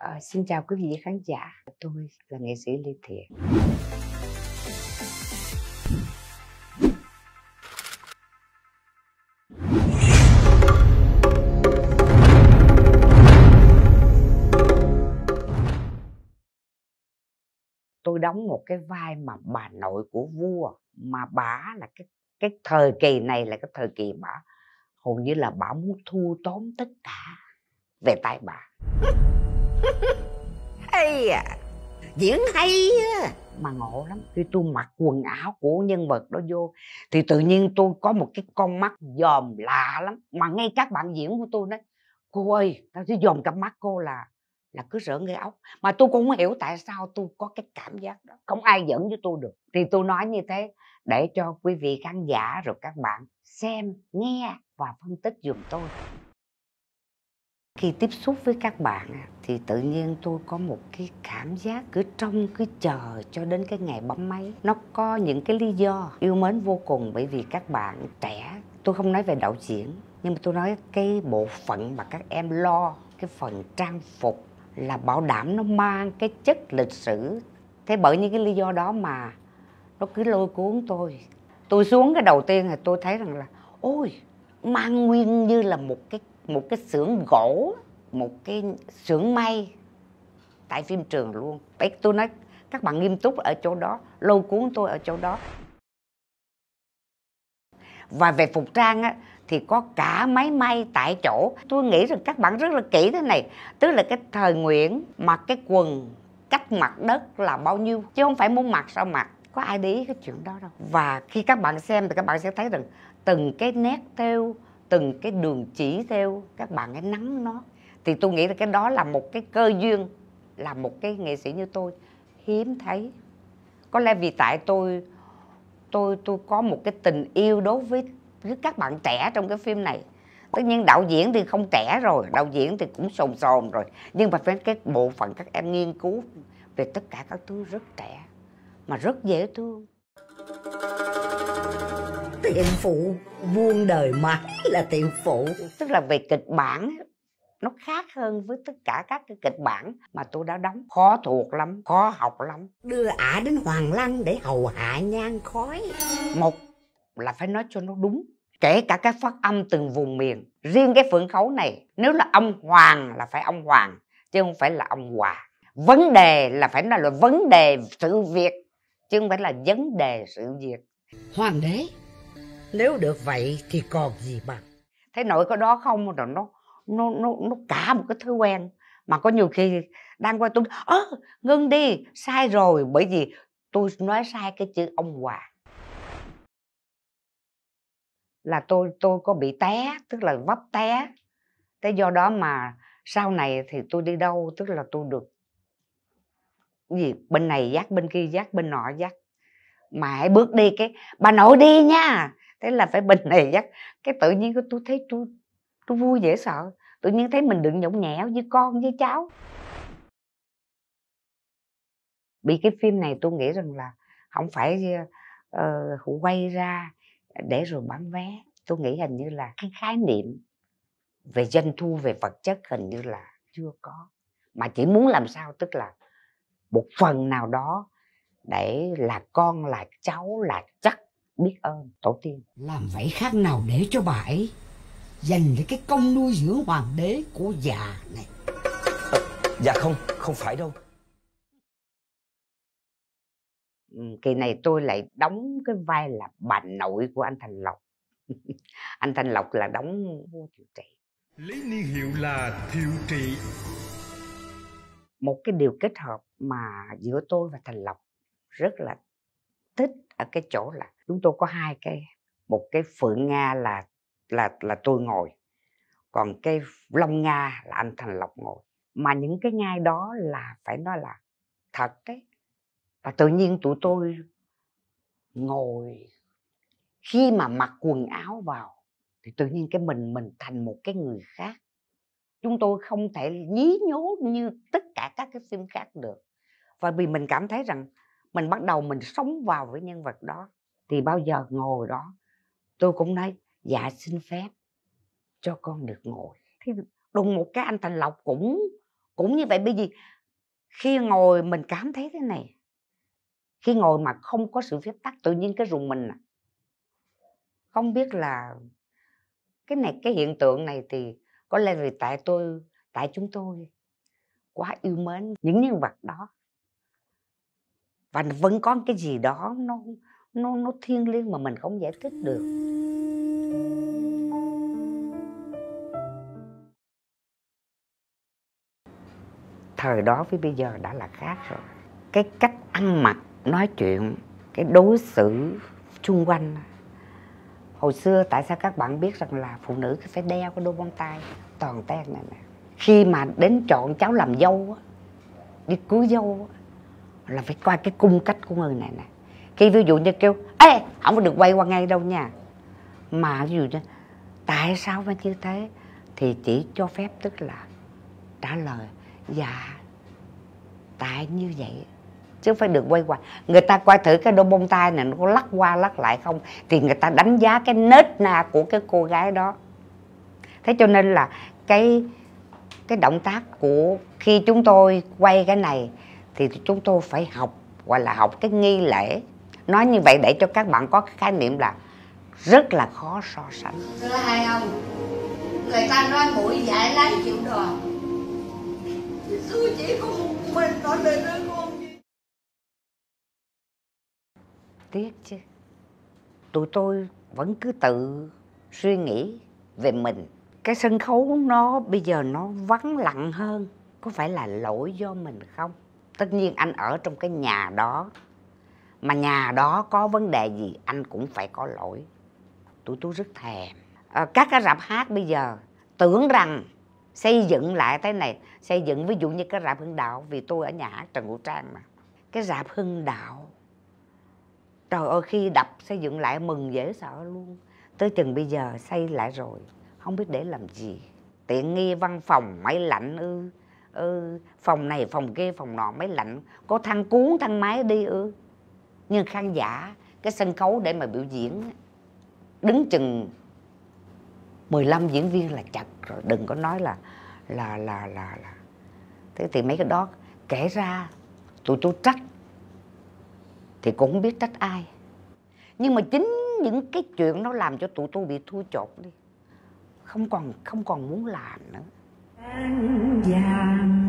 À, xin chào quý vị khán giả, tôi là nghệ sĩ Lê Thiện. Tôi đóng một cái vai mà bà nội của vua mà bà là cái cái thời kỳ này là cái thời kỳ bà hầu như là bà muốn thu tóm tất cả về tay bà hay à diễn hay á mà ngộ lắm khi tôi mặc quần áo của nhân vật đó vô thì tự nhiên tôi có một cái con mắt dòm lạ lắm mà ngay các bạn diễn của tôi nói cô ơi tao sẽ dòm cặp mắt cô là là cứ rỡ ngay ốc mà tôi cũng không hiểu tại sao tôi có cái cảm giác đó không ai dẫn với tôi được thì tôi nói như thế để cho quý vị khán giả rồi các bạn xem nghe và phân tích giùm tôi khi tiếp xúc với các bạn thì tự nhiên tôi có một cái cảm giác cứ trong cứ chờ cho đến cái ngày bấm máy nó có những cái lý do yêu mến vô cùng bởi vì các bạn trẻ tôi không nói về đạo diễn nhưng mà tôi nói cái bộ phận mà các em lo cái phần trang phục là bảo đảm nó mang cái chất lịch sử thế bởi những cái lý do đó mà nó cứ lôi cuốn tôi tôi xuống cái đầu tiên là tôi thấy rằng là ôi mang nguyên như là một cái một cái xưởng gỗ một cái xưởng may tại phim trường luôn Đấy, tôi nói các bạn nghiêm túc ở chỗ đó lâu cuốn tôi ở chỗ đó và về phục trang á, thì có cả máy may tại chỗ tôi nghĩ rằng các bạn rất là kỹ thế này tức là cái thời nguyễn mặc cái quần cách mặt đất là bao nhiêu chứ không phải muốn mặc sao mặc có ai để ý cái chuyện đó đâu và khi các bạn xem thì các bạn sẽ thấy rằng từng cái nét theo từng cái đường chỉ theo các bạn ấy nắng nó thì tôi nghĩ là cái đó là một cái cơ duyên là một cái nghệ sĩ như tôi hiếm thấy có lẽ vì tại tôi tôi tôi có một cái tình yêu đối với với các bạn trẻ trong cái phim này tất nhiên đạo diễn thì không trẻ rồi đạo diễn thì cũng sồn sồn rồi nhưng mà phải cái bộ phận các em nghiên cứu về tất cả các thứ rất trẻ mà rất dễ thương tiện phụ buôn đời mãi là tiện phụ tức là về kịch bản nó khác hơn với tất cả các cái kịch bản mà tôi đã đóng khó thuộc lắm khó học lắm đưa ả đến hoàng lăng để hầu hạ nhan khói một là phải nói cho nó đúng kể cả cái phát âm từng vùng miền riêng cái phượng khấu này nếu là ông hoàng là phải ông hoàng chứ không phải là ông hòa vấn đề là phải nói là vấn đề sự việc chứ không phải là vấn đề sự việc hoàng đế nếu được vậy thì còn gì bằng thấy nội có đó không rồi nó nó nó nó cả một cái thói quen mà có nhiều khi đang qua tôi ơ ngưng đi sai rồi bởi vì tôi nói sai cái chữ ông hòa là tôi tôi có bị té tức là vấp té thế do đó mà sau này thì tôi đi đâu tức là tôi được gì bên này dắt bên kia dắt bên nọ dắt mà hãy bước đi cái bà nội đi nha thế là phải bình này chắc cái tự nhiên tôi thấy tôi tôi vui dễ sợ tự nhiên thấy mình đừng nhõng nhẽo với con với cháu bị cái phim này tôi nghĩ rằng là không phải uh, quay ra để rồi bán vé tôi nghĩ hình như là cái khái niệm về doanh thu về vật chất hình như là chưa có mà chỉ muốn làm sao tức là một phần nào đó để là con là cháu là chắc biết ơn tổ tiên làm vậy khác nào để cho bà ấy dành lấy cái công nuôi dưỡng hoàng đế của già này à, dạ không không phải đâu ừ, kỳ này tôi lại đóng cái vai là bà nội của anh thành lộc anh thành lộc là đóng vua thiệu trị lấy niên hiệu là thiệu trị một cái điều kết hợp mà giữa tôi và thành lộc rất là thích ở cái chỗ là chúng tôi có hai cái một cái phượng nga là là là tôi ngồi còn cái long nga là anh thành lộc ngồi mà những cái ngai đó là phải nói là thật đấy và tự nhiên tụi tôi ngồi khi mà mặc quần áo vào thì tự nhiên cái mình mình thành một cái người khác chúng tôi không thể nhí nhố như tất cả các cái phim khác được và vì mình cảm thấy rằng mình bắt đầu mình sống vào với nhân vật đó thì bao giờ ngồi đó tôi cũng nói dạ xin phép cho con được ngồi thì đùng một cái anh thành lộc cũng cũng như vậy bởi vì khi ngồi mình cảm thấy thế này khi ngồi mà không có sự phép tắc tự nhiên cái rùng mình à. không biết là cái này cái hiện tượng này thì có lẽ vì tại tôi tại chúng tôi quá yêu mến những nhân vật đó và vẫn có cái gì đó nó nó nó thiêng liêng mà mình không giải thích được thời đó với bây giờ đã là khác rồi cái cách ăn mặc nói chuyện cái đối xử xung quanh hồi xưa tại sao các bạn biết rằng là phụ nữ phải đeo cái đôi bông tai toàn ten này nè khi mà đến chọn cháu làm dâu đi cưới dâu là phải coi cái cung cách của người này nè khi ví dụ như kêu ê không có được quay qua ngay đâu nha mà ví dụ như tại sao phải như thế thì chỉ cho phép tức là trả lời dạ tại như vậy chứ phải được quay qua. người ta quay thử cái đôi bông tai này nó có lắc qua lắc lại không thì người ta đánh giá cái nết na của cái cô gái đó thế cho nên là cái cái động tác của khi chúng tôi quay cái này thì chúng tôi phải học gọi là học cái nghi lễ nói như vậy để cho các bạn có cái khái niệm là rất là khó so sánh thưa hai ông người ta nói mũi dại lái chịu đò tôi chỉ có một mình nói lên đó con tiếc chứ tụi tôi vẫn cứ tự suy nghĩ về mình cái sân khấu nó bây giờ nó vắng lặng hơn có phải là lỗi do mình không tất nhiên anh ở trong cái nhà đó mà nhà đó có vấn đề gì anh cũng phải có lỗi Tôi tôi rất thèm à, các cái rạp hát bây giờ tưởng rằng xây dựng lại thế này xây dựng ví dụ như cái rạp hưng đạo vì tôi ở nhà hát trần hữu trang mà cái rạp hưng đạo trời ơi khi đập xây dựng lại mừng dễ sợ luôn tới chừng bây giờ xây lại rồi không biết để làm gì tiện nghi văn phòng máy lạnh ư ừ, ừ, phòng này phòng kia phòng nọ máy lạnh có thang cuốn thang máy đi ư ừ nhưng khán giả cái sân khấu để mà biểu diễn đứng chừng 15 diễn viên là chặt rồi đừng có nói là là là là, là. thế thì mấy cái đó kể ra tụi tôi trách thì cũng không biết trách ai nhưng mà chính những cái chuyện nó làm cho tụi tôi bị thui chột đi không còn không còn muốn làm nữa vàng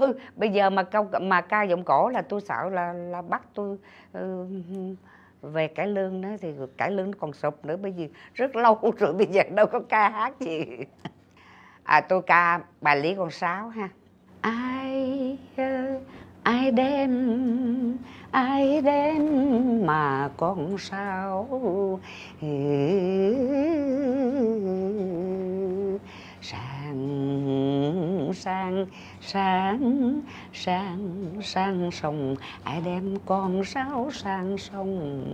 ừ, bây giờ mà câu mà ca giọng cổ là tôi sợ là là bắt tôi ừ, về cải lương đó thì cải lương nó còn sụp nữa bây giờ rất lâu rồi bây giờ đâu có ca hát gì à tôi ca bài lý con sáo ha ai ai đem ai đem mà con sao sang sang sang sang sang sông ai đem con sáo sang sông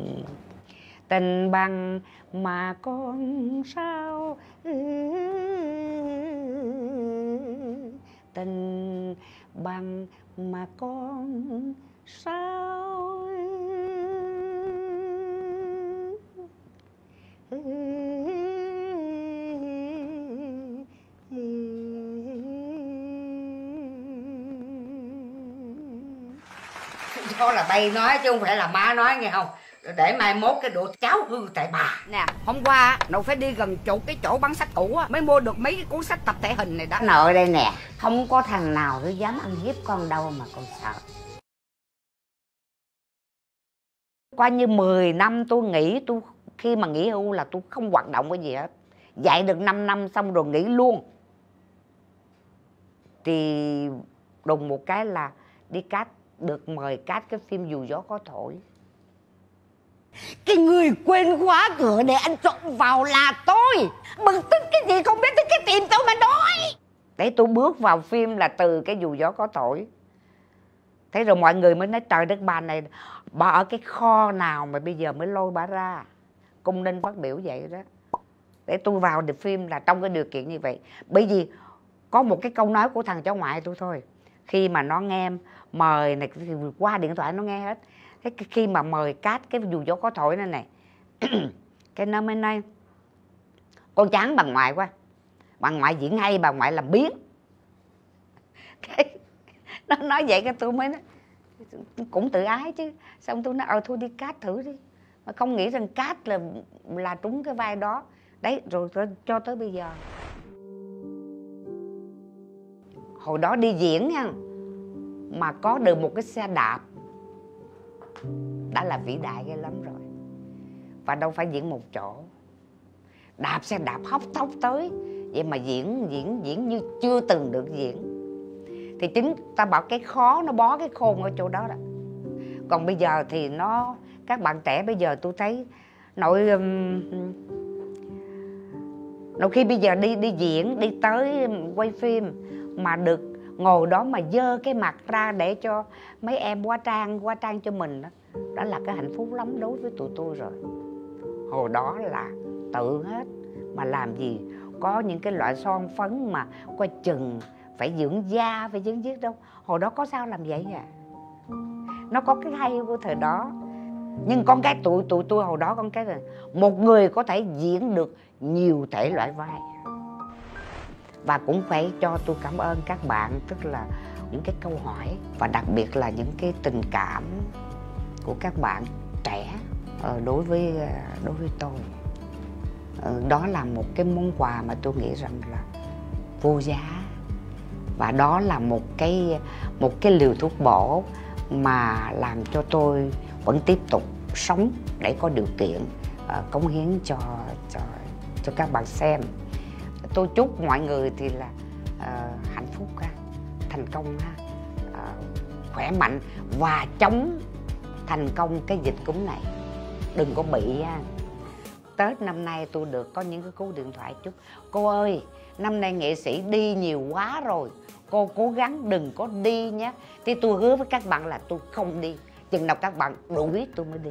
tình bằng mà con sao tình bằng mà con sao có là bay nói chứ không phải là má nói nghe không để mai mốt cái đồ cháu hư tại bà nè hôm qua đâu phải đi gần chỗ cái chỗ bán sách cũ á mới mua được mấy cái cuốn sách tập thể hình này đó nội đây nè không có thằng nào nó dám ăn hiếp con đâu mà con sợ qua như 10 năm tôi nghỉ tôi khi mà nghỉ hưu là tôi không hoạt động cái gì hết dạy được 5 năm xong rồi nghỉ luôn thì đùng một cái là đi cát được mời cát cái phim dù gió có thổi cái người quên khóa cửa để anh trộm vào là tôi bực tức cái gì không biết tới cái tìm tôi mà nói để tôi bước vào phim là từ cái dù gió có thổi thế rồi mọi người mới nói trời đất bà này bà ở cái kho nào mà bây giờ mới lôi bà ra cung ninh phát biểu vậy đó để tôi vào được phim là trong cái điều kiện như vậy bởi vì có một cái câu nói của thằng cháu ngoại tôi thôi khi mà nó nghe mời này thì qua điện thoại nó nghe hết thế khi mà mời cát cái dù gió có thổi này này cái nó mới nói con chán bằng ngoại quá bằng ngoại diễn hay bằng ngoại làm biến cái nó nói vậy cái tôi mới nói, cũng tự ái chứ xong tôi nói ờ thôi đi cát thử đi mà không nghĩ rằng cát là là trúng cái vai đó đấy rồi, rồi cho tới bây giờ hồi đó đi diễn nha mà có được một cái xe đạp đã là vĩ đại ghê lắm rồi và đâu phải diễn một chỗ đạp xe đạp hóc tóc tới vậy mà diễn diễn diễn như chưa từng được diễn thì chính ta bảo cái khó nó bó cái khôn ở chỗ đó đó còn bây giờ thì nó các bạn trẻ bây giờ tôi thấy nội um, đôi khi bây giờ đi đi diễn đi tới quay phim mà được ngồi đó mà dơ cái mặt ra để cho mấy em qua trang qua trang cho mình đó đó là cái hạnh phúc lắm đối với tụi tôi rồi hồi đó là tự hết mà làm gì có những cái loại son phấn mà coi chừng phải dưỡng da phải dưỡng giết đâu hồi đó có sao làm vậy à nó có cái hay của thời đó nhưng con cái tụi tụi tôi hồi đó con cái là một người có thể diễn được nhiều thể loại vai và cũng phải cho tôi cảm ơn các bạn tức là những cái câu hỏi và đặc biệt là những cái tình cảm của các bạn trẻ ờ, đối với ờ, đối với tôi ờ, đó là một cái món quà mà tôi nghĩ rằng là vô giá và đó là một cái một cái liều thuốc bổ mà làm cho tôi vẫn tiếp tục sống để có điều kiện cống hiến cho cho cho các bạn xem tôi chúc mọi người thì là uh, hạnh phúc ha thành công ha uh, khỏe mạnh và chống thành công cái dịch cúm này đừng có bị ha tết năm nay tôi được có những cái cú điện thoại chút cô ơi năm nay nghệ sĩ đi nhiều quá rồi cô cố gắng đừng có đi nhé thì tôi hứa với các bạn là tôi không đi chừng nào các bạn đủ biết tôi mới đi